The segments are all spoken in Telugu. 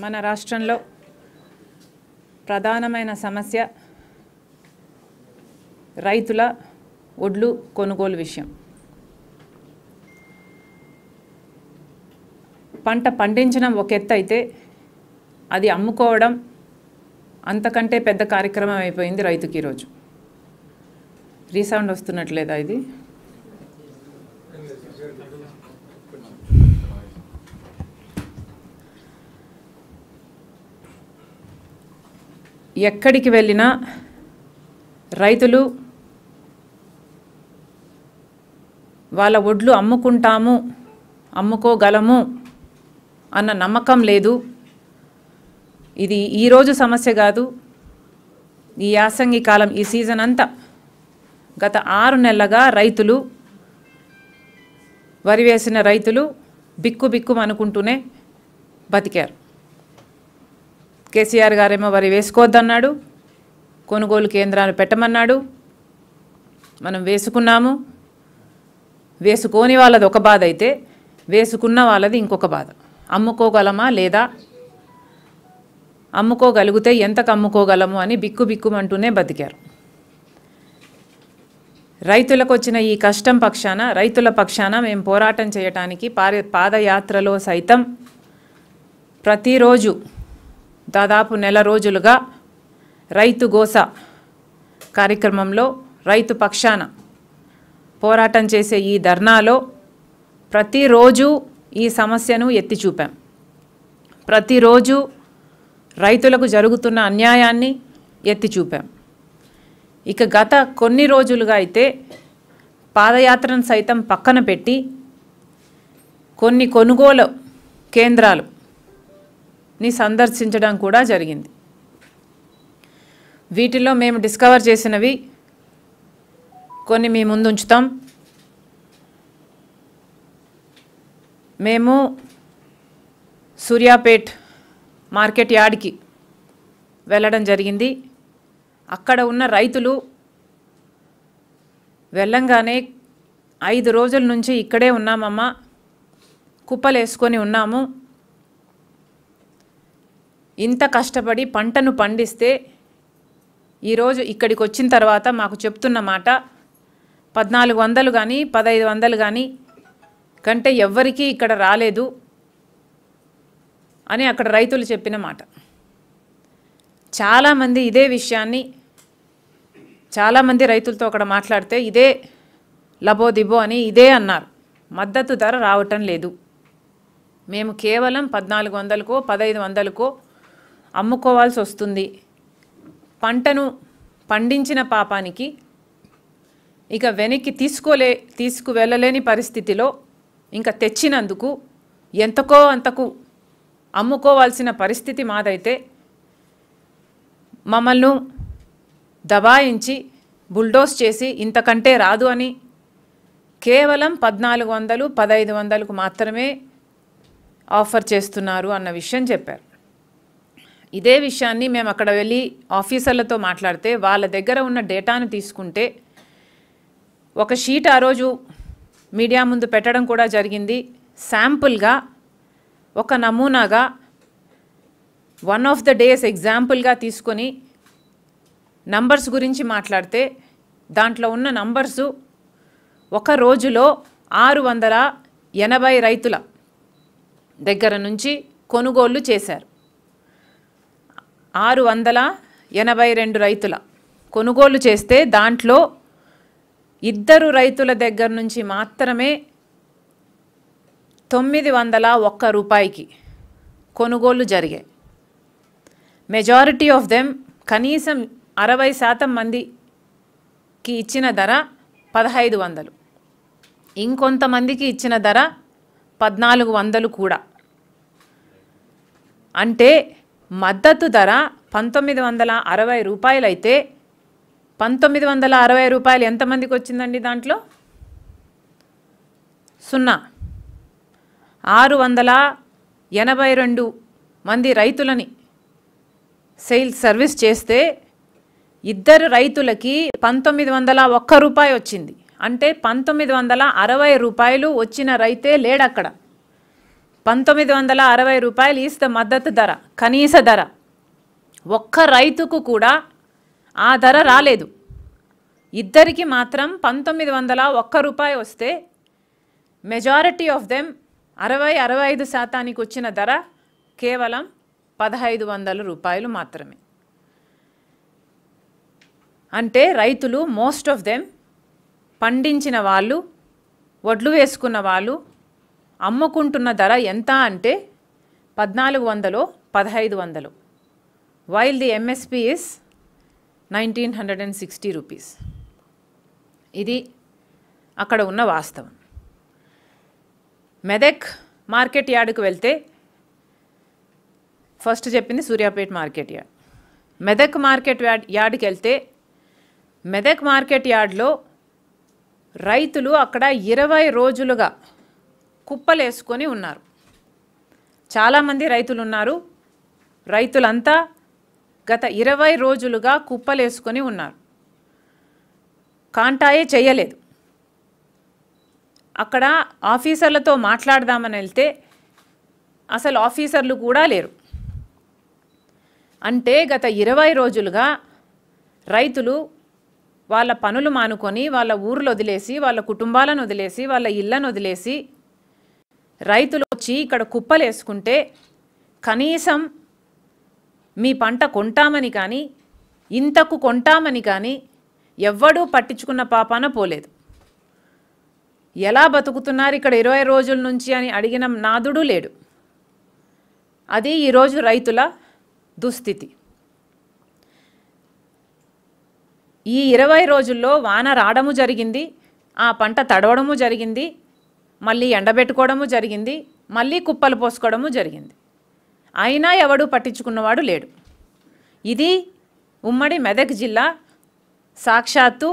మన రాష్ట్రంలో ప్రధానమైన సమస్య రైతుల ఒడ్లు కొనుగోలు విషయం పంట పండించడం ఒక ఎత్తు అయితే అది అమ్ముకోవడం అంతకంటే పెద్ద కార్యక్రమం అయిపోయింది రైతుకి ఈరోజు రీసౌండ్ వస్తున్నట్లేదా ఇది ఎక్కడికి వెళ్ళినా రైతులు వాళ్ళ ఒడ్లు అమ్ముకుంటాము అమ్ముకోగలము అన్న నమ్మకం లేదు ఇది ఈరోజు సమస్య కాదు ఈ యాసంగి కాలం ఈ సీజన్ అంతా గత ఆరు నెలలుగా రైతులు వరి వేసిన రైతులు బిక్కు బిక్కు అనుకుంటూనే బతికారు కేసీఆర్ గారేమో వరి వేసుకోవద్దన్నాడు కొనుగోలు కేంద్రాలు పెట్టమన్నాడు మనం వేసుకున్నాము వేసుకోని వాళ్ళది ఒక బాధ అయితే వేసుకున్న వాళ్ళది ఇంకొక బాధ అమ్ముకోగలమా లేదా అమ్ముకోగలిగితే ఎంతకు అమ్ముకోగలము అని బిక్కు బిక్కుమంటూనే బతికారు రైతులకు వచ్చిన ఈ కష్టం పక్షాన రైతుల పక్షాన మేము పోరాటం చేయటానికి పాదయాత్రలో సైతం ప్రతిరోజు దాదాపు నెల రోజులుగా రైతు గోస కార్యక్రమంలో రైతు పక్షాన పోరాటం చేసే ఈ ధర్నాలో ప్రతిరోజు ఈ సమస్యను ఎత్తి చూపాం ప్రతిరోజు రైతులకు జరుగుతున్న అన్యాయాన్ని ఎత్తి చూపాం ఇక గత కొన్ని రోజులుగా అయితే పాదయాత్రను సైతం పక్కన పెట్టి కొన్ని కొనుగోలు కేంద్రాలు ని సందర్శించడం కూడా జరిగింది వీటిలో మేము డిస్కవర్ చేసినవి కొన్ని మీ ముందు ఉంచుతాం మేము సూర్యాపేట్ మార్కెట్ యార్డ్కి వెళ్ళడం జరిగింది అక్కడ ఉన్న రైతులు వెళ్ళంగానే ఐదు రోజుల నుంచి ఇక్కడే ఉన్నామమ్మా కుప్పలు వేసుకొని ఉన్నాము ఇంత కష్టపడి పంటను పండిస్తే ఈరోజు ఇక్కడికి వచ్చిన తర్వాత మాకు చెప్తున్నమాట పద్నాలుగు వందలు కానీ పదహైదు వందలు కానీ కంటే ఎవ్వరికీ ఇక్కడ రాలేదు అని అక్కడ రైతులు చెప్పిన మాట చాలామంది ఇదే విషయాన్ని చాలామంది రైతులతో అక్కడ మాట్లాడితే ఇదే లబో దిబో అని ఇదే అన్నారు మద్దతు ధర రావటం లేదు మేము కేవలం పద్నాలుగు వందలకో పదహైదు వందలకో అమ్ముకోవాల్సి వస్తుంది పంటను పండించిన పాపానికి ఇక వెనక్కి తీసుకోలే తీసుకు వెళ్ళలేని పరిస్థితిలో ఇంకా తెచ్చినందుకు ఎంతకో అంతకు అమ్ముకోవాల్సిన పరిస్థితి మాదైతే మమ్మల్ని దబాయించి బుల్డోస్ చేసి ఇంతకంటే రాదు అని కేవలం పద్నాలుగు వందలు పదహైదు వందలకు మాత్రమే ఆఫర్ చేస్తున్నారు అన్న విషయం చెప్పారు ఇదే విషయాన్ని మేము అక్కడ వెళ్ళి ఆఫీసర్లతో మాట్లాడితే వాళ్ళ దగ్గర ఉన్న డేటాను తీసుకుంటే ఒక షీట్ ఆ రోజు మీడియా ముందు పెట్టడం కూడా జరిగింది శాంపుల్గా ఒక నమూనాగా వన్ ఆఫ్ ద డేస్ ఎగ్జాంపుల్గా తీసుకొని నంబర్స్ గురించి మాట్లాడితే దాంట్లో ఉన్న నంబర్సు ఒక రోజులో ఆరు వందల ఎనభై రైతుల దగ్గర నుంచి కొనుగోళ్లు చేశారు ఆరు వందల ఎనభై రెండు రైతుల కొనుగోలు చేస్తే దాంట్లో ఇద్దరు రైతుల దగ్గర నుంచి మాత్రమే తొమ్మిది వందల ఒక్క రూపాయికి కొనుగోలు జరిగాయి మెజారిటీ ఆఫ్ దెమ్ కనీసం అరవై శాతం మందికి ఇచ్చిన ధర పదహైదు వందలు ఇంకొంతమందికి ఇచ్చిన ధర పద్నాలుగు వందలు కూడా అంటే మద్దతు ధర పంతొమ్మిది వందల అరవై రూపాయలైతే పంతొమ్మిది వందల అరవై రూపాయలు ఎంతమందికి వచ్చిందండి దాంట్లో సున్నా ఆరు వందల ఎనభై రెండు మంది రైతులని సేల్ సర్వీస్ చేస్తే ఇద్దరు రైతులకి పంతొమ్మిది వందల ఒక్క రూపాయి వచ్చింది అంటే పంతొమ్మిది వందల అరవై రూపాయలు వచ్చిన రైతే లేడక్కడ పంతొమ్మిది వందల అరవై రూపాయలు ఇస్తే మద్దతు ధర కనీస ధర ఒక్క రైతుకు కూడా ఆ ధర రాలేదు ఇద్దరికి మాత్రం పంతొమ్మిది వందల ఒక్క రూపాయి వస్తే మెజారిటీ ఆఫ్ దెమ్ అరవై అరవై ఐదు శాతానికి వచ్చిన ధర కేవలం పదహైదు వందల రూపాయలు మాత్రమే అంటే రైతులు మోస్ట్ ఆఫ్ దెమ్ పండించిన వాళ్ళు వడ్లు వేసుకున్న వాళ్ళు అమ్ముకుంటున్న ధర ఎంత అంటే పద్నాలుగు వందలు పదహైదు వందలు while the MSP is nineteen hundred and sixty rupees ఇది అక్కడ ఉన్న వాస్తవం మెదక్ మార్కెట్ యార్డుకు వెళ్తే ఫస్ట్ చెప్పింది Suryapet market yard Medak market yard యార్డ్కి వెళ్తే మెదక్ మార్కెట్ యార్డ్లో రైతులు అక్కడ ఇరవై రోజులుగా కుప్పలేసుకొని ఉన్నారు చాలామంది రైతులు ఉన్నారు రైతులంతా గత ఇరవై రోజులుగా కుప్పలేసుకొని ఉన్నారు కాంటాయే చేయలేదు అక్కడ ఆఫీసర్లతో మాట్లాడదామని వెళ్తే అసలు ఆఫీసర్లు కూడా లేరు అంటే గత ఇరవై రోజులుగా రైతులు వాళ్ళ పనులు మానుకొని వాళ్ళ ఊర్లు వదిలేసి వాళ్ళ కుటుంబాలను వదిలేసి వాళ్ళ ఇళ్ళను వదిలేసి రైతులు వచ్చి ఇక్కడ కుప్పలేసుకుంటే కనీసం మీ పంట కొంటామని కానీ ఇంతకు కొంటామని కానీ ఎవ్వడూ పట్టించుకున్న పాపాన పోలేదు ఎలా బతుకుతున్నారు ఇక్కడ ఇరవై రోజుల నుంచి అని అడిగిన నాదుడు లేడు అది ఈరోజు రైతుల దుస్థితి ఈ ఇరవై రోజుల్లో వాన రావడము జరిగింది ఆ పంట తడవడము జరిగింది మళ్ళీ ఎండబెట్టుకోవడము జరిగింది మళ్ళీ కుప్పలు పోసుకోవడము జరిగింది అయినా ఎవడూ పట్టించుకున్నవాడు లేడు ఇది ఉమ్మడి మెదక్ జిల్లా సాక్షాత్తు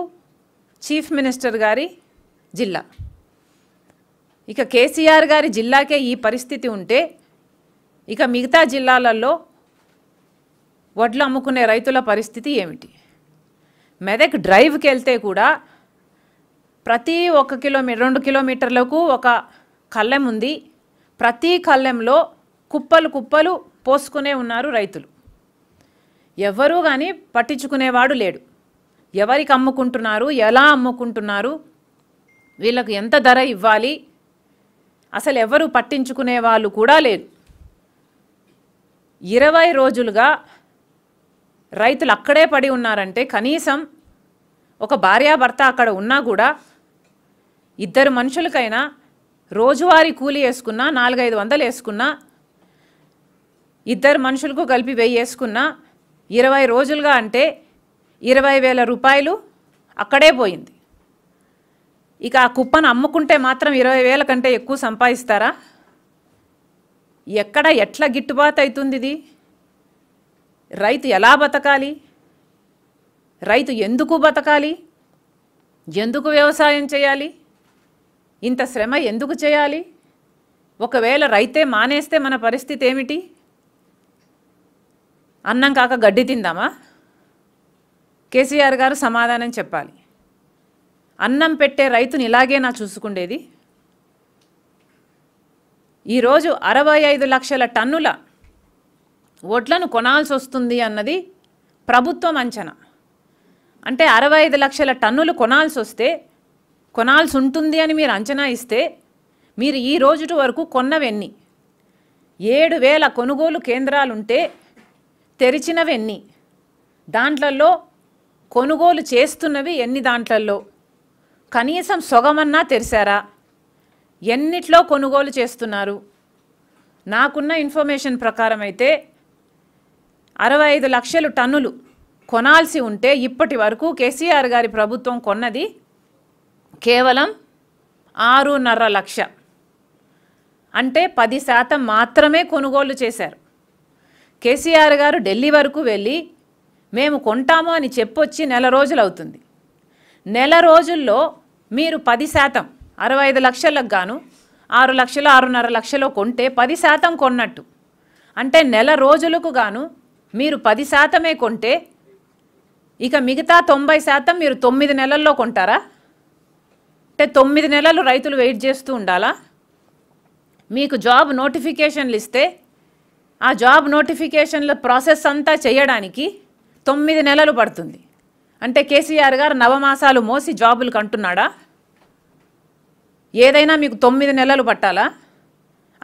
చీఫ్ మినిస్టర్ గారి జిల్లా ఇక కేసీఆర్ గారి జిల్లాకే ఈ పరిస్థితి ఉంటే ఇక మిగతా జిల్లాలలో వడ్లు అమ్ముకునే రైతుల పరిస్థితి ఏమిటి మెదక్ డ్రైవ్కి వెళ్తే కూడా ప్రతి ఒక కిలోమీటర్ రెండు కిలోమీటర్లకు ఒక కళ్ళెం ఉంది ప్రతి కళ్ళెంలో కుప్పలు కుప్పలు పోసుకునే ఉన్నారు రైతులు ఎవరూ కానీ పట్టించుకునేవాడు లేడు ఎవరికి అమ్ముకుంటున్నారు ఎలా అమ్ముకుంటున్నారు వీళ్ళకు ఎంత ధర ఇవ్వాలి అసలు ఎవరు పట్టించుకునే వాళ్ళు కూడా లేరు ఇరవై రోజులుగా రైతులు అక్కడే పడి ఉన్నారంటే కనీసం ఒక భార్యాభర్త అక్కడ ఉన్నా కూడా ఇద్దరు మనుషులకైనా రోజువారీ కూలి వేసుకున్నా నాలుగైదు వందలు వేసుకున్నా ఇద్దరు మనుషులకు కలిపి వెయ్యి వేసుకున్నా ఇరవై రోజులుగా అంటే ఇరవై వేల రూపాయలు అక్కడే పోయింది ఇక ఆ కుప్పను అమ్ముకుంటే మాత్రం ఇరవై వేల కంటే ఎక్కువ సంపాదిస్తారా ఎక్కడ ఎట్లా గిట్టుబాటు అవుతుంది ఇది రైతు ఎలా బతకాలి రైతు ఎందుకు బతకాలి ఎందుకు వ్యవసాయం చేయాలి ఇంత శ్రమ ఎందుకు చేయాలి ఒకవేళ రైతే మానేస్తే మన పరిస్థితి ఏమిటి అన్నం కాక గడ్డి తిందామా కేసీఆర్ గారు సమాధానం చెప్పాలి అన్నం పెట్టే రైతుని ఇలాగే నా చూసుకుండేది ఈరోజు అరవై ఐదు లక్షల టన్నుల ఓట్లను కొనాల్సి వస్తుంది అన్నది ప్రభుత్వం అంచనా అంటే అరవై ఐదు లక్షల టన్నులు కొనాల్సి వస్తే కొనాల్సి ఉంటుంది అని మీరు అంచనా ఇస్తే మీరు ఈ రోజుటి వరకు కొన్నవెన్ని ఏడు వేల కొనుగోలు కేంద్రాలుంటే తెరిచినవెన్ని దాంట్లలో కొనుగోలు చేస్తున్నవి ఎన్ని దాంట్లలో కనీసం సొగమన్నా తెరిచారా ఎన్నిట్లో కొనుగోలు చేస్తున్నారు నాకున్న ఇన్ఫర్మేషన్ ప్రకారం అయితే అరవై ఐదు లక్షలు టన్నులు కొనాల్సి ఉంటే ఇప్పటి వరకు కేసీఆర్ గారి ప్రభుత్వం కొన్నది కేవలం ఆరున్నర లక్ష అంటే పది శాతం మాత్రమే కొనుగోలు చేశారు కేసీఆర్ గారు ఢిల్లీ వరకు వెళ్ళి మేము కొంటాము అని చెప్పొచ్చి నెల రోజులు అవుతుంది నెల రోజుల్లో మీరు పది శాతం అరవై ఐదు లక్షలకు గాను ఆరు లక్షలు ఆరున్నర లక్షలో కొంటే పది శాతం కొన్నట్టు అంటే నెల రోజులకు గాను మీరు పది శాతమే కొంటే ఇక మిగతా తొంభై శాతం మీరు తొమ్మిది నెలల్లో కొంటారా అంటే తొమ్మిది నెలలు రైతులు వెయిట్ చేస్తూ ఉండాలా మీకు జాబ్ నోటిఫికేషన్లు ఇస్తే ఆ జాబ్ నోటిఫికేషన్ల ప్రాసెస్ అంతా చేయడానికి తొమ్మిది నెలలు పడుతుంది అంటే కేసీఆర్ గారు నవమాసాలు మోసి జాబులు కంటున్నాడా ఏదైనా మీకు తొమ్మిది నెలలు పట్టాలా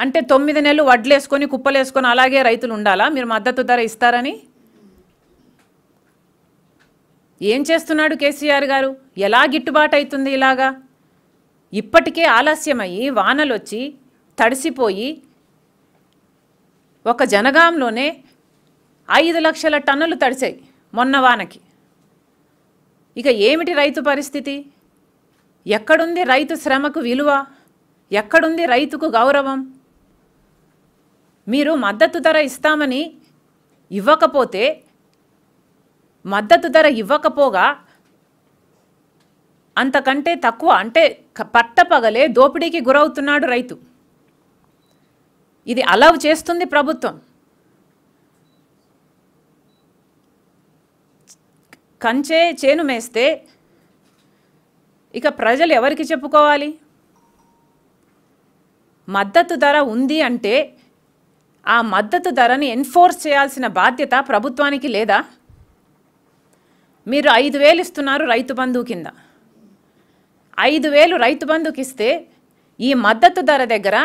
అంటే తొమ్మిది నెలలు వడ్లేసుకొని కుప్పలేసుకొని అలాగే రైతులు ఉండాలా మీరు మద్దతు ధర ఇస్తారని ఏం చేస్తున్నాడు కేసీఆర్ గారు ఎలా గిట్టుబాటు అవుతుంది ఇలాగా ఇప్పటికే ఆలస్యమయ్యి వానలొచ్చి తడిసిపోయి ఒక జనగాంలోనే ఐదు లక్షల టన్నులు తడిచాయి మొన్న వానకి ఇక ఏమిటి రైతు పరిస్థితి ఎక్కడుంది రైతు శ్రమకు విలువ ఎక్కడుంది రైతుకు గౌరవం మీరు మద్దతు ధర ఇస్తామని ఇవ్వకపోతే మద్దతు ధర ఇవ్వకపోగా అంతకంటే తక్కువ అంటే పట్టపగలే దోపిడీకి గురవుతున్నాడు రైతు ఇది అలవ్ చేస్తుంది ప్రభుత్వం కంచే చేను మేస్తే ఇక ప్రజలు ఎవరికి చెప్పుకోవాలి మద్దతు ధర ఉంది అంటే ఆ మద్దతు ధరని ఎన్ఫోర్స్ చేయాల్సిన బాధ్యత ప్రభుత్వానికి లేదా మీరు ఐదు వేలు ఇస్తున్నారు రైతు బంధువు కింద ఐదు వేలు రైతు బంధుకి ఇస్తే ఈ మద్దతు ధర దగ్గర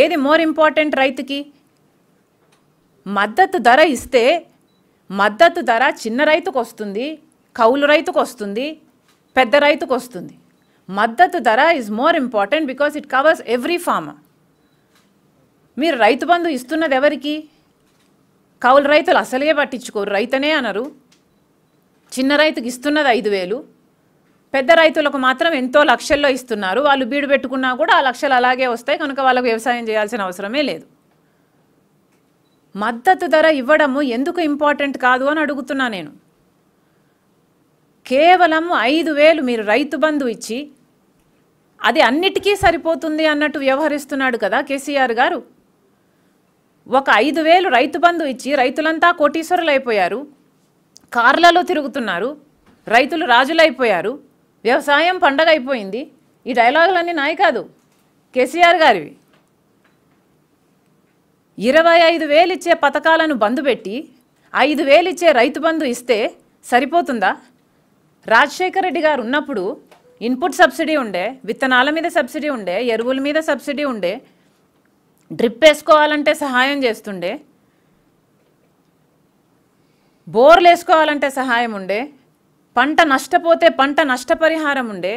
ఏది మోర్ ఇంపార్టెంట్ రైతుకి మద్దతు ధర ఇస్తే మద్దతు ధర చిన్న రైతుకు వస్తుంది కౌలు రైతుకు వస్తుంది పెద్ద రైతుకు వస్తుంది మద్దతు ధర is more important because it covers every farmer మీరు రైతు బంధు ఇస్తున్నది ఎవరికి కౌలు రైతులు అసలే పట్టించుకోరు రైతనే అనరు చిన్న రైతుకి ఇస్తున్నది ఐదు వేలు పెద్ద రైతులకు మాత్రం ఎంతో లక్షల్లో ఇస్తున్నారు వాళ్ళు బీడు పెట్టుకున్నా కూడా ఆ లక్షలు అలాగే వస్తాయి కనుక వాళ్ళకు వ్యవసాయం చేయాల్సిన అవసరమే లేదు మద్దతు ధర ఇవ్వడము ఎందుకు ఇంపార్టెంట్ కాదు అని అడుగుతున్నా నేను కేవలం ఐదు వేలు మీరు రైతు బంధు ఇచ్చి అది అన్నిటికీ సరిపోతుంది అన్నట్టు వ్యవహరిస్తున్నాడు కదా కేసీఆర్ గారు ఒక ఐదు వేలు రైతు బంధు ఇచ్చి రైతులంతా కోటీశ్వరులు అయిపోయారు కార్లలో తిరుగుతున్నారు రైతులు రాజులైపోయారు వ్యవసాయం పండగ అయిపోయింది ఈ డైలాగులన్నీ నాయి కాదు కేసీఆర్ గారివి ఇరవై ఐదు వేలు ఇచ్చే పథకాలను బంధు పెట్టి ఐదు వేలు ఇచ్చే రైతు బంధు ఇస్తే సరిపోతుందా రాజశేఖర రెడ్డి గారు ఉన్నప్పుడు ఇన్పుట్ సబ్సిడీ ఉండే విత్తనాల మీద సబ్సిడీ ఉండే ఎరువుల మీద సబ్సిడీ ఉండే డ్రిప్ వేసుకోవాలంటే సహాయం చేస్తుండే బోర్లు వేసుకోవాలంటే సహాయం ఉండే పంట నష్టపోతే పంట నష్టపరిహారం ఉండే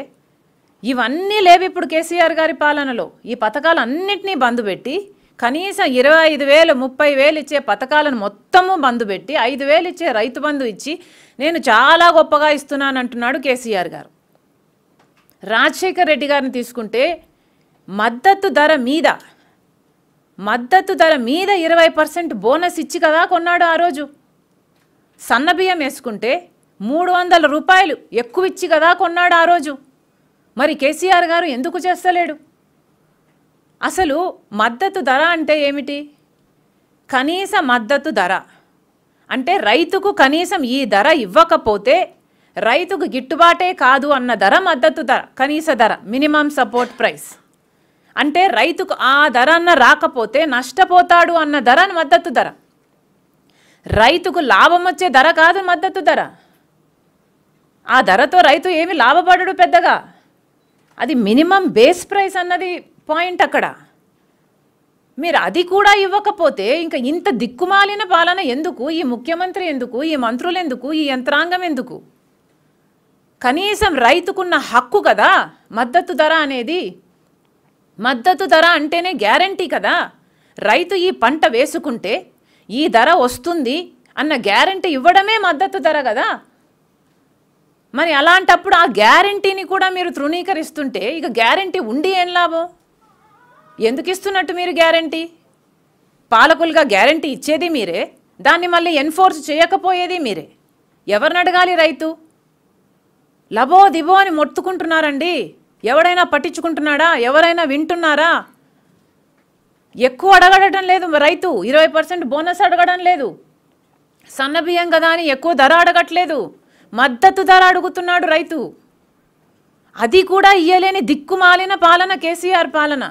ఇవన్నీ లేవు ఇప్పుడు కేసీఆర్ గారి పాలనలో ఈ పథకాలు అన్నింటినీ బంద్ పెట్టి కనీసం ఇరవై ఐదు వేలు ముప్పై వేలు ఇచ్చే పథకాలను మొత్తము బంధు పెట్టి ఐదు వేలు ఇచ్చే రైతు బంధు ఇచ్చి నేను చాలా గొప్పగా ఇస్తున్నానంటున్నాడు కేసీఆర్ గారు రాజశేఖర్ రెడ్డి గారిని తీసుకుంటే మద్దతు ధర మీద మద్దతు ధర మీద ఇరవై పర్సెంట్ బోనస్ ఇచ్చి కదా కొన్నాడు ఆ రోజు సన్నబియ్యం వేసుకుంటే మూడు వందల రూపాయలు ఎక్కువ ఇచ్చి కదా కొన్నాడు ఆ రోజు మరి కేసీఆర్ గారు ఎందుకు చేస్తలేడు అసలు మద్దతు ధర అంటే ఏమిటి కనీస మద్దతు ధర అంటే రైతుకు కనీసం ఈ ధర ఇవ్వకపోతే రైతుకు గిట్టుబాటే కాదు అన్న ధర మద్దతు ధర కనీస ధర మినిమం సపోర్ట్ ప్రైస్ అంటే రైతుకు ఆ ధర అన్న రాకపోతే నష్టపోతాడు అన్న ధర మద్దతు ధర రైతుకు లాభం వచ్చే ధర కాదు మద్దతు ధర ఆ ధరతో రైతు ఏమి లాభపడడు పెద్దగా అది మినిమం బేస్ ప్రైస్ అన్నది పాయింట్ అక్కడ మీరు అది కూడా ఇవ్వకపోతే ఇంకా ఇంత దిక్కుమాలిన పాలన ఎందుకు ఈ ముఖ్యమంత్రి ఎందుకు ఈ మంత్రులు ఎందుకు ఈ యంత్రాంగం ఎందుకు కనీసం రైతుకున్న హక్కు కదా మద్దతు ధర అనేది మద్దతు ధర అంటేనే గ్యారంటీ కదా రైతు ఈ పంట వేసుకుంటే ఈ ధర వస్తుంది అన్న గ్యారంటీ ఇవ్వడమే మద్దతు ధర కదా మరి అలాంటప్పుడు ఆ గ్యారంటీని కూడా మీరు తృణీకరిస్తుంటే ఇక గ్యారంటీ ఉండి ఏం లాభం ఎందుకు ఇస్తున్నట్టు మీరు గ్యారంటీ పాలకులుగా గ్యారంటీ ఇచ్చేది మీరే దాన్ని మళ్ళీ ఎన్ఫోర్స్ చేయకపోయేది మీరే ఎవరిని అడగాలి రైతు లబో దిబో అని మొత్తుకుంటున్నారండి ఎవడైనా పట్టించుకుంటున్నాడా ఎవరైనా వింటున్నారా ఎక్కువ అడగడటం లేదు రైతు ఇరవై పర్సెంట్ బోనస్ అడగడం లేదు సన్నబియ్యం కదా అని ఎక్కువ ధర అడగట్లేదు మద్దతు ధర అడుగుతున్నాడు రైతు అది కూడా ఇయ్యలేని దిక్కుమాలిన పాలన కేసీఆర్ పాలన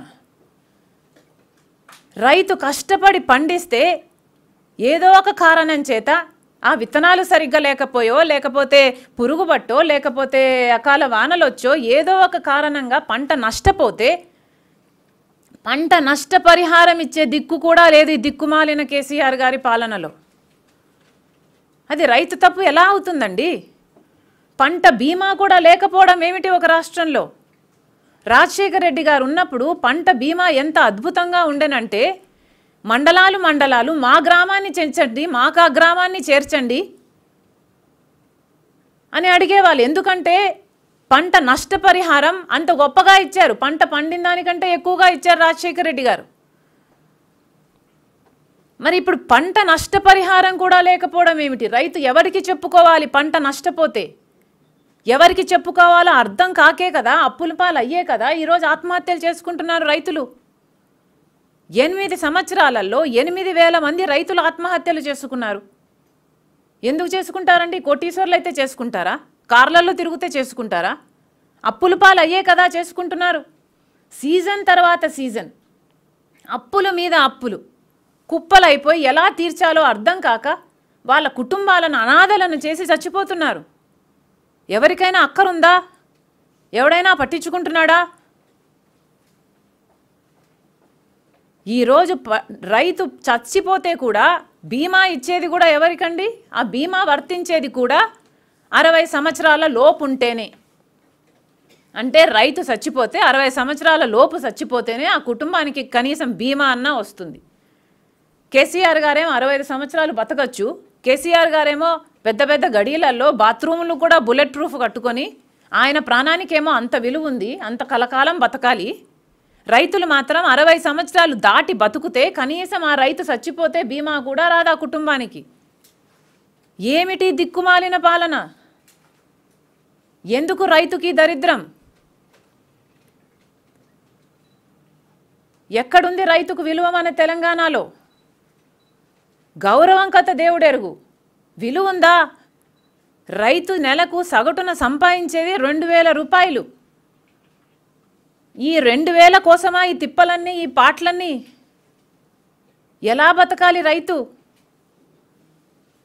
రైతు కష్టపడి పండిస్తే ఏదో ఒక కారణం చేత ఆ విత్తనాలు సరిగ్గా లేకపోయో లేకపోతే పురుగుబట్టో లేకపోతే అకాల వానలొచ్చో ఏదో ఒక కారణంగా పంట నష్టపోతే పంట నష్టపరిహారం ఇచ్చే దిక్కు కూడా లేదు ఈ దిక్కుమాలిన కేసీఆర్ గారి పాలనలో అది రైతు తప్పు ఎలా అవుతుందండి పంట బీమా కూడా లేకపోవడం ఏమిటి ఒక రాష్ట్రంలో రాజశేఖర రెడ్డి గారు ఉన్నప్పుడు పంట బీమా ఎంత అద్భుతంగా ఉండనంటే మండలాలు మండలాలు మా గ్రామాన్ని చేర్చండి మాకా గ్రామాన్ని చేర్చండి అని అడిగేవాళ్ళు ఎందుకంటే పంట నష్టపరిహారం అంత గొప్పగా ఇచ్చారు పంట పండిన దానికంటే ఎక్కువగా ఇచ్చారు రాజశేఖర రెడ్డి గారు మరి ఇప్పుడు పంట నష్టపరిహారం కూడా లేకపోవడం ఏమిటి రైతు ఎవరికి చెప్పుకోవాలి పంట నష్టపోతే ఎవరికి చెప్పుకోవాలో అర్థం కాకే కదా అప్పుల పాలు అయ్యే కదా ఈరోజు ఆత్మహత్యలు చేసుకుంటున్నారు రైతులు ఎనిమిది సంవత్సరాలలో ఎనిమిది వేల మంది రైతులు ఆత్మహత్యలు చేసుకున్నారు ఎందుకు చేసుకుంటారండి కోటీశ్వర్లు అయితే చేసుకుంటారా కార్లలో తిరిగితే చేసుకుంటారా అప్పుల పాలు అయ్యే కదా చేసుకుంటున్నారు సీజన్ తర్వాత సీజన్ అప్పుల మీద అప్పులు కుప్పలైపోయి ఎలా తీర్చాలో అర్థం కాక వాళ్ళ కుటుంబాలను అనాథలను చేసి చచ్చిపోతున్నారు ఎవరికైనా అక్కరుందా ఎవడైనా పట్టించుకుంటున్నాడా ఈరోజు ప రైతు చచ్చిపోతే కూడా బీమా ఇచ్చేది కూడా ఎవరికండి ఆ బీమా వర్తించేది కూడా అరవై సంవత్సరాల లోపు ఉంటేనే అంటే రైతు చచ్చిపోతే అరవై సంవత్సరాల లోపు చచ్చిపోతేనే ఆ కుటుంబానికి కనీసం బీమా అన్న వస్తుంది కేసీఆర్ గారేమో అరవై ఐదు సంవత్సరాలు బతకచ్చు కేసీఆర్ గారేమో పెద్ద పెద్ద గడీలలో బాత్రూములు కూడా బుల్లెట్ ప్రూఫ్ కట్టుకొని ఆయన ప్రాణానికేమో అంత విలువ ఉంది అంత కలకాలం బతకాలి రైతులు మాత్రం అరవై సంవత్సరాలు దాటి బతుకుతే కనీసం ఆ రైతు చచ్చిపోతే బీమా కూడా రాదు ఆ కుటుంబానికి ఏమిటి దిక్కుమాలిన పాలన ఎందుకు రైతుకి దరిద్రం ఎక్కడుంది రైతుకు విలువ మన తెలంగాణలో గౌరవం కథ దేవుడెరుగు విలువ ఉందా రైతు నెలకు సగటున సంపాదించేది రెండు వేల రూపాయలు ఈ రెండు వేల కోసమా ఈ తిప్పలన్నీ ఈ పాటలన్నీ ఎలా బతకాలి రైతు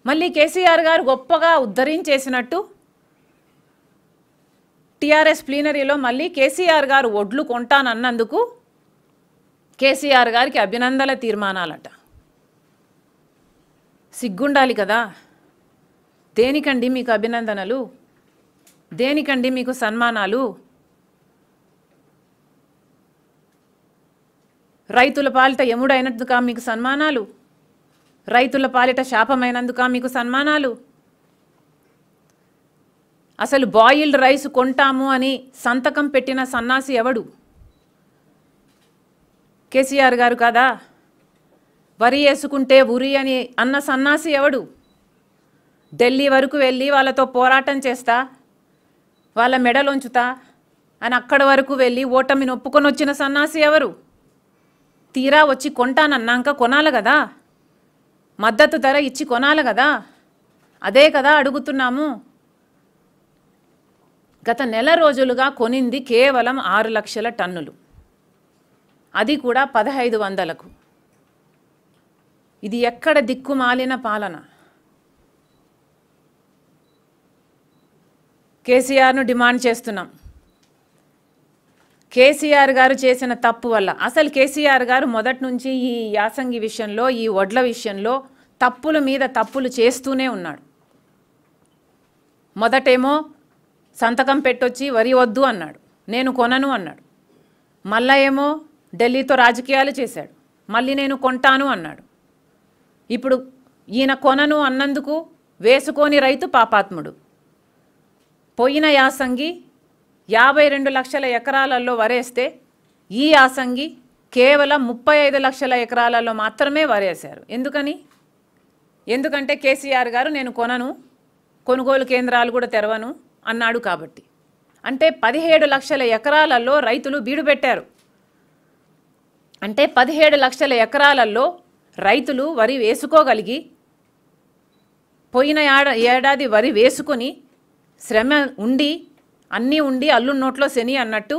మళ్ళీ కేసీఆర్ గారు గొప్పగా ఉద్ధరించేసినట్టు టీఆర్ఎస్ ప్లీనరీలో మళ్ళీ కేసీఆర్ గారు ఒడ్లు కొంటానన్నందుకు కేసీఆర్ గారికి అభినందన తీర్మానాలట సిగ్గుండాలి కదా దేనికండి మీకు అభినందనలు దేనికండి మీకు సన్మానాలు రైతుల పాలిట ఎముడైనందుక మీకు సన్మానాలు రైతుల పాలిట శాపమైనందుక మీకు సన్మానాలు అసలు బాయిల్డ్ రైస్ కొంటాము అని సంతకం పెట్టిన సన్నాసి ఎవడు కేసీఆర్ గారు కాదా వరి వేసుకుంటే ఉరి అని అన్న సన్నాసి ఎవడు ఢిల్లీ వరకు వెళ్ళి వాళ్ళతో పోరాటం చేస్తా వాళ్ళ మెడలుంచుతా అని అక్కడ వరకు వెళ్ళి ఓటమిని ఒప్పుకొని వచ్చిన సన్నాసి ఎవరు తీరా వచ్చి కొంటానన్నాక కొనాలి కదా మద్దతు ధర ఇచ్చి కొనాలి కదా అదే కదా అడుగుతున్నాము గత నెల రోజులుగా కొనింది కేవలం ఆరు లక్షల టన్నులు అది కూడా పదహైదు వందలకు ఇది ఎక్కడ దిక్కుమాలిన పాలన కేసీఆర్ను డిమాండ్ చేస్తున్నాం కేసీఆర్ గారు చేసిన తప్పు వల్ల అసలు కేసీఆర్ గారు మొదటి నుంచి ఈ యాసంగి విషయంలో ఈ వడ్ల విషయంలో తప్పుల మీద తప్పులు చేస్తూనే ఉన్నాడు మొదటేమో సంతకం పెట్టొచ్చి వరి వద్దు అన్నాడు నేను కొనను అన్నాడు మళ్ళా ఏమో ఢిల్లీతో రాజకీయాలు చేశాడు మళ్ళీ నేను కొంటాను అన్నాడు ఇప్పుడు ఈయన కొనను అన్నందుకు వేసుకోని రైతు పాపాత్ముడు పోయిన యాసంగి యాభై రెండు లక్షల ఎకరాలలో వరేస్తే ఈ యాసంగి కేవలం ముప్పై ఐదు లక్షల ఎకరాలలో మాత్రమే వరేశారు ఎందుకని ఎందుకంటే కేసీఆర్ గారు నేను కొనను కొనుగోలు కేంద్రాలు కూడా తెరవను అన్నాడు కాబట్టి అంటే పదిహేడు లక్షల ఎకరాలలో రైతులు బీడు పెట్టారు అంటే పదిహేడు లక్షల ఎకరాలలో రైతులు వరి వేసుకోగలిగి పోయిన ఏడాది వరి వేసుకొని శ్రమ ఉండి అన్నీ ఉండి అల్లు నోట్లో శని అన్నట్టు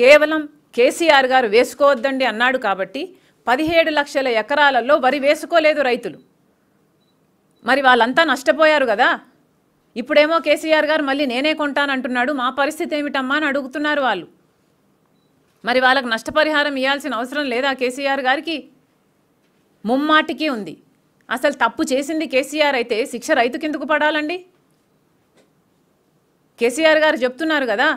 కేవలం కేసీఆర్ గారు వేసుకోవద్దండి అన్నాడు కాబట్టి పదిహేడు లక్షల ఎకరాలలో వరి వేసుకోలేదు రైతులు మరి వాళ్ళంతా నష్టపోయారు కదా ఇప్పుడేమో కేసీఆర్ గారు మళ్ళీ నేనే కొంటానంటున్నాడు మా పరిస్థితి ఏమిటమ్మా అని అడుగుతున్నారు వాళ్ళు మరి వాళ్ళకు నష్టపరిహారం ఇవ్వాల్సిన అవసరం లేదా కేసీఆర్ గారికి ముమ్మాటికి ఉంది అసలు తప్పు చేసింది కేసీఆర్ అయితే శిక్ష రైతు కిందకు పడాలండి కేసీఆర్ గారు చెప్తున్నారు కదా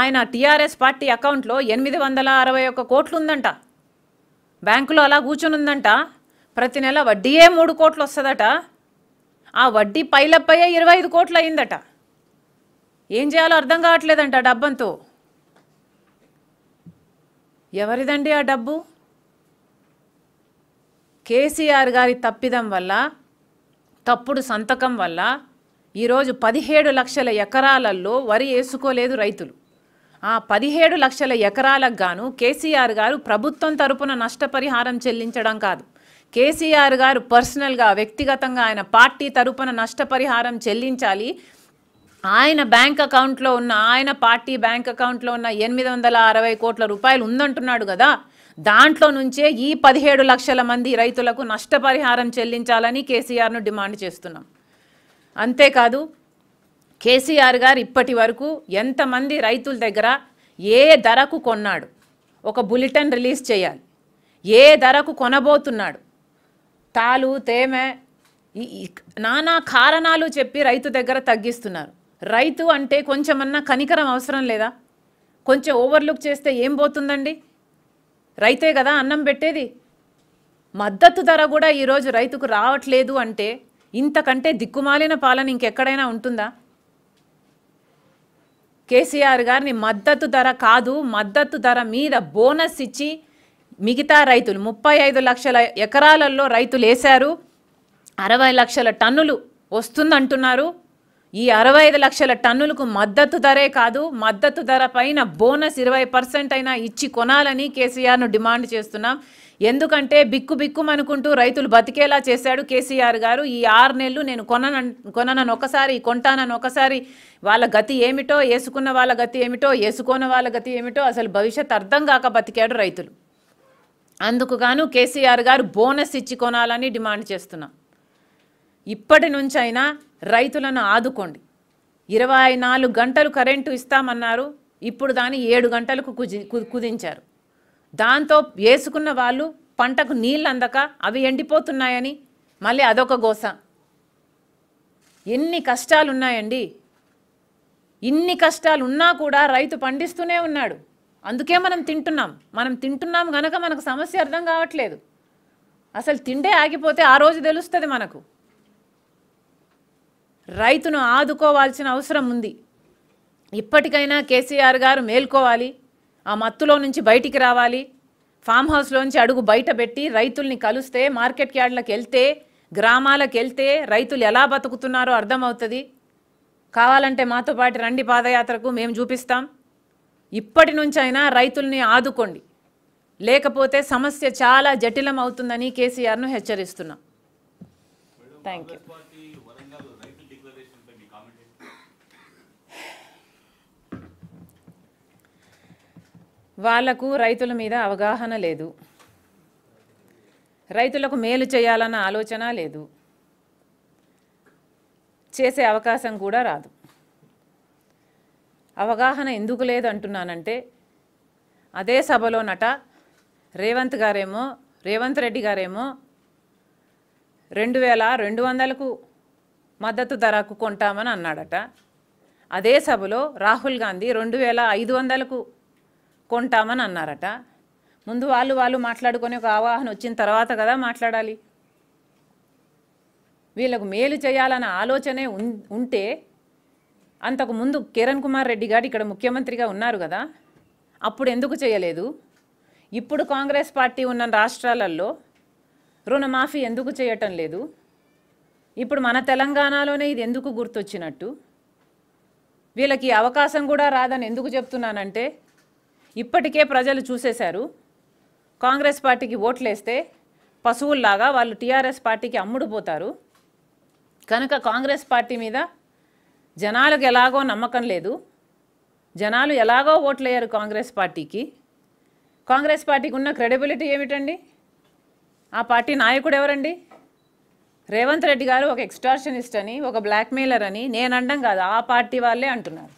ఆయన టీఆర్ఎస్ పార్టీ అకౌంట్లో ఎనిమిది వందల అరవై ఒక్క కోట్లు ఉందంట బ్యాంకులో అలా కూర్చుని ఉందంట ప్రతి నెల వడ్డీయే మూడు కోట్లు వస్తుందట ఆ వడ్డీ పైలప్పయ్యే ఇరవై ఐదు కోట్లు అయిందట ఏం చేయాలో అర్థం కావట్లేదంట డబ్బంతో ఎవరిదండి ఆ డబ్బు కేసీఆర్ గారి తప్పిదం వల్ల తప్పుడు సంతకం వల్ల ఈరోజు పదిహేడు లక్షల ఎకరాలలో వరి వేసుకోలేదు రైతులు ఆ పదిహేడు లక్షల ఎకరాలకు గాను కేసీఆర్ గారు ప్రభుత్వం తరపున నష్టపరిహారం చెల్లించడం కాదు కేసీఆర్ గారు పర్సనల్గా వ్యక్తిగతంగా ఆయన పార్టీ తరపున నష్టపరిహారం చెల్లించాలి ఆయన బ్యాంక్ అకౌంట్లో ఉన్న ఆయన పార్టీ బ్యాంక్ అకౌంట్లో ఉన్న ఎనిమిది వందల అరవై కోట్ల రూపాయలు ఉందంటున్నాడు కదా దాంట్లో నుంచే ఈ పదిహేడు లక్షల మంది రైతులకు నష్టపరిహారం చెల్లించాలని కేసీఆర్ను డిమాండ్ చేస్తున్నాం అంతేకాదు కేసీఆర్ గారు ఇప్పటి వరకు ఎంతమంది రైతుల దగ్గర ఏ ధరకు కొన్నాడు ఒక బులెటిన్ రిలీజ్ చేయాలి ఏ ధరకు కొనబోతున్నాడు కాలు తేమ నానా కారణాలు చెప్పి రైతు దగ్గర తగ్గిస్తున్నారు రైతు అంటే కొంచెమన్నా కనికరం అవసరం లేదా కొంచెం ఓవర్లుక్ చేస్తే ఏం పోతుందండి రైతే కదా అన్నం పెట్టేది మద్దతు ధర కూడా ఈరోజు రైతుకు రావట్లేదు అంటే ఇంతకంటే దిక్కుమాలిన పాలన ఇంకెక్కడైనా ఉంటుందా కేసీఆర్ గారిని మద్దతు ధర కాదు మద్దతు ధర మీద బోనస్ ఇచ్చి మిగతా రైతులు ముప్పై ఐదు లక్షల ఎకరాలలో రైతులు వేశారు అరవై లక్షల టన్నులు వస్తుందంటున్నారు ఈ అరవై ఐదు లక్షల టన్నులకు మద్దతు ధరే కాదు మద్దతు ధర పైన బోనస్ ఇరవై పర్సెంట్ అయినా ఇచ్చి కొనాలని కేసీఆర్ను డిమాండ్ చేస్తున్నాం ఎందుకంటే బిక్కు బిక్కుమనుకుంటూ రైతులు బతికేలా చేశాడు కేసీఆర్ గారు ఈ ఆరు నెలలు నేను కొనన కొననని ఒకసారి కొంటానని ఒకసారి వాళ్ళ గతి ఏమిటో వేసుకున్న వాళ్ళ గతి ఏమిటో వేసుకోని వాళ్ళ గతి ఏమిటో అసలు భవిష్యత్ అర్థం కాక బతికాడు రైతులు అందుకుగాను కేసీఆర్ గారు బోనస్ ఇచ్చి కొనాలని డిమాండ్ చేస్తున్నాం ఇప్పటి నుంచైనా రైతులను ఆదుకోండి ఇరవై నాలుగు గంటలు కరెంటు ఇస్తామన్నారు ఇప్పుడు దాన్ని ఏడు గంటలకు కుదించారు దాంతో వేసుకున్న వాళ్ళు పంటకు నీళ్ళు అందక అవి ఎండిపోతున్నాయని మళ్ళీ అదొక గోస ఎన్ని కష్టాలున్నాయండి ఇన్ని కష్టాలున్నా కూడా రైతు పండిస్తూనే ఉన్నాడు అందుకే మనం తింటున్నాం మనం తింటున్నాం కనుక మనకు సమస్య అర్థం కావట్లేదు అసలు తిండే ఆగిపోతే ఆ రోజు తెలుస్తుంది మనకు రైతును ఆదుకోవాల్సిన అవసరం ఉంది ఇప్పటికైనా కేసీఆర్ గారు మేల్కోవాలి ఆ మత్తులో నుంచి బయటికి రావాలి ఫామ్ హౌస్లోంచి అడుగు బయట పెట్టి రైతుల్ని కలిస్తే మార్కెట్ యార్డ్లకు వెళ్తే గ్రామాలకు వెళ్తే రైతులు ఎలా బతుకుతున్నారో అర్థమవుతుంది కావాలంటే మాతో పాటు రండి పాదయాత్రకు మేము చూపిస్తాం ఇప్పటి నుంచైనా రైతుల్ని ఆదుకోండి లేకపోతే సమస్య చాలా జటిలం అవుతుందని కేసీఆర్ను హెచ్చరిస్తున్నా థ్యాంక్ యూ వాళ్లకు రైతుల మీద అవగాహన లేదు రైతులకు మేలు చేయాలన్న ఆలోచన లేదు చేసే అవకాశం కూడా రాదు అవగాహన ఎందుకు లేదంటున్నానంటే అదే సభలో నట రేవంత్ గారేమో రేవంత్ రెడ్డి గారేమో రెండు వేల రెండు వందలకు మద్దతు ధరకు కొంటామని అన్నాడట అదే సభలో రాహుల్ గాంధీ రెండు వేల ఐదు వందలకు కొంటామని అన్నారట ముందు వాళ్ళు వాళ్ళు మాట్లాడుకొని ఒక ఆవాహన వచ్చిన తర్వాత కదా మాట్లాడాలి వీళ్ళకు మేలు చేయాలన్న ఆలోచనే ఉంటే అంతకుముందు కిరణ్ కుమార్ రెడ్డి గారు ఇక్కడ ముఖ్యమంత్రిగా ఉన్నారు కదా అప్పుడు ఎందుకు చేయలేదు ఇప్పుడు కాంగ్రెస్ పార్టీ ఉన్న రాష్ట్రాలలో రుణమాఫీ ఎందుకు చేయటం లేదు ఇప్పుడు మన తెలంగాణలోనే ఇది ఎందుకు గుర్తొచ్చినట్టు వీళ్ళకి అవకాశం కూడా రాదని ఎందుకు చెప్తున్నానంటే ఇప్పటికే ప్రజలు చూసేశారు కాంగ్రెస్ పార్టీకి ఓట్లేస్తే పశువుల్లాగా వాళ్ళు టీఆర్ఎస్ పార్టీకి అమ్ముడుపోతారు కనుక కాంగ్రెస్ పార్టీ మీద జనాలకు ఎలాగో నమ్మకం లేదు జనాలు ఎలాగో ఓట్లయ్యారు కాంగ్రెస్ పార్టీకి కాంగ్రెస్ పార్టీకి ఉన్న క్రెడిబిలిటీ ఏమిటండి ఆ పార్టీ నాయకుడు ఎవరండి రేవంత్ రెడ్డి గారు ఒక ఎక్స్టార్షనిస్ట్ అని ఒక బ్లాక్మెయిలర్ అని నేను అనడం కాదు ఆ పార్టీ వాళ్ళే అంటున్నారు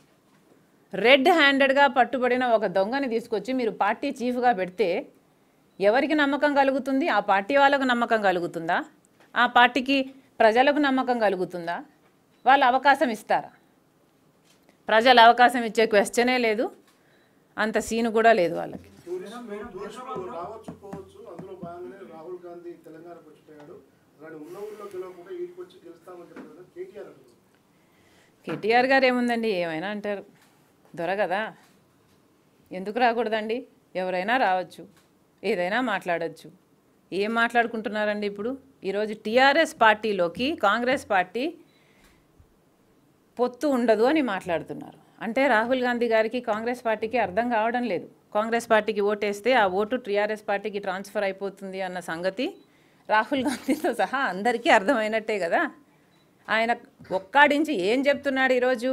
రెడ్ హ్యాండెడ్గా పట్టుబడిన ఒక దొంగని తీసుకొచ్చి మీరు పార్టీ చీఫ్గా పెడితే ఎవరికి నమ్మకం కలుగుతుంది ఆ పార్టీ వాళ్ళకు నమ్మకం కలుగుతుందా ఆ పార్టీకి ప్రజలకు నమ్మకం కలుగుతుందా వాళ్ళు అవకాశం ఇస్తారా ప్రజలు అవకాశం ఇచ్చే క్వశ్చనే లేదు అంత సీను కూడా లేదు వాళ్ళకి కేటీఆర్ గారు ఏముందండి ఏమైనా అంటారు దొరకదా ఎందుకు రాకూడదండి ఎవరైనా రావచ్చు ఏదైనా మాట్లాడచ్చు ఏం మాట్లాడుకుంటున్నారండి ఇప్పుడు ఈరోజు టీఆర్ఎస్ పార్టీలోకి కాంగ్రెస్ పార్టీ పొత్తు ఉండదు అని మాట్లాడుతున్నారు అంటే రాహుల్ గాంధీ గారికి కాంగ్రెస్ పార్టీకి అర్థం కావడం లేదు కాంగ్రెస్ పార్టీకి ఓటేస్తే ఆ ఓటు టీఆర్ఎస్ పార్టీకి ట్రాన్స్ఫర్ అయిపోతుంది అన్న సంగతి రాహుల్ గాంధీతో సహా అందరికీ అర్థమైనట్టే కదా ఆయన ఒక్కాడించి ఏం చెప్తున్నాడు ఈరోజు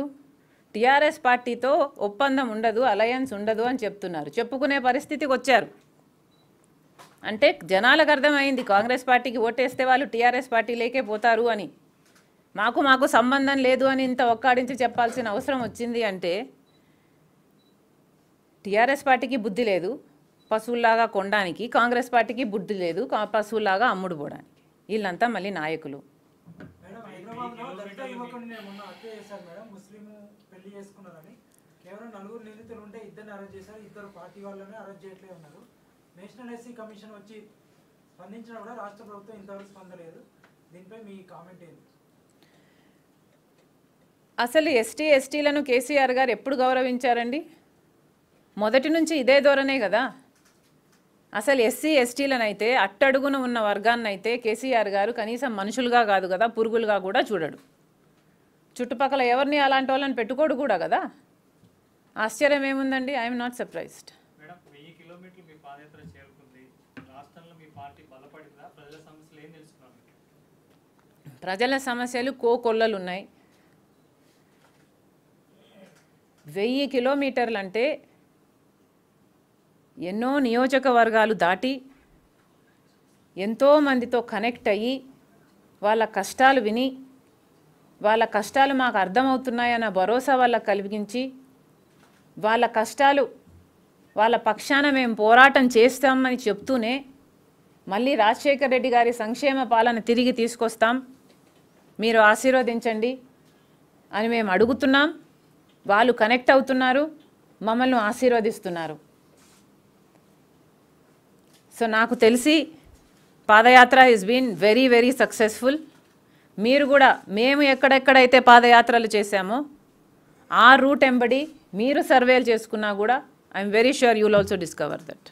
టీఆర్ఎస్ పార్టీతో ఒప్పందం ఉండదు అలయన్స్ ఉండదు అని చెప్తున్నారు చెప్పుకునే పరిస్థితికి వచ్చారు అంటే జనాలకు అర్థమైంది కాంగ్రెస్ పార్టీకి ఓటేస్తే వాళ్ళు టీఆర్ఎస్ పార్టీలేకే పోతారు అని మాకు మాకు సంబంధం లేదు అని ఇంత ఒక్కాడించి చెప్పాల్సిన అవసరం వచ్చింది అంటే టీఆర్ఎస్ పార్టీకి బుద్ధి లేదు పశువుల్లాగా కొనడానికి కాంగ్రెస్ పార్టీకి బుద్ధి లేదు పశువుల్లాగా అమ్ముడు పోవడానికి వీళ్ళంతా మళ్ళీ నాయకులు కేవలం నలుగురు ఉంటే ఇద్దరిని చేశారు ఇద్దరు పార్టీ వాళ్ళని చేయట్లే ఉన్నారు నేషనల్ కమిషన్ వచ్చి కూడా రాష్ట్ర ప్రభుత్వం ఇంతవరకు స్పందలేదు దీనిపై మీ కామెంట్ ఏంటి అసలు ఎస్టీ ఎస్టీలను కేసీఆర్ గారు ఎప్పుడు గౌరవించారండి మొదటి నుంచి ఇదే ధోరణే కదా అసలు ఎస్సీ ఎస్టీలనైతే అట్టడుగున ఉన్న వర్గాన్నైతే కేసీఆర్ గారు కనీసం మనుషులుగా కాదు కదా పురుగులుగా కూడా చూడడు చుట్టుపక్కల ఎవరిని అలాంటి వాళ్ళని పెట్టుకోడు కూడా కదా ఆశ్చర్యం ఏముందండి ఐఎమ్ నాట్ సర్ప్రైజ్డ్ ప్రజల సమస్యలు కోకొల్లలు ఉన్నాయి వెయ్యి కిలోమీటర్లు అంటే ఎన్నో నియోజకవర్గాలు దాటి ఎంతోమందితో కనెక్ట్ అయ్యి వాళ్ళ కష్టాలు విని వాళ్ళ కష్టాలు మాకు అర్థమవుతున్నాయన్న భరోసా వాళ్ళకు కలిగించి వాళ్ళ కష్టాలు వాళ్ళ పక్షాన మేము పోరాటం చేస్తామని చెప్తూనే మళ్ళీ రాజశేఖర్ రెడ్డి గారి సంక్షేమ పాలన తిరిగి తీసుకొస్తాం మీరు ఆశీర్వదించండి అని మేము అడుగుతున్నాం వాళ్ళు కనెక్ట్ అవుతున్నారు మమ్మల్ని ఆశీర్వదిస్తున్నారు సో నాకు తెలిసి padayatra is been very very successful మీరు కూడా మేము ఎక్కడెక్కడైతే పాదయాత్రలు చేశామో ఆ రూట్ ఎంబడి మీరు సర్వేలు చేసుకున్నా కూడా I'm very sure you'll also discover that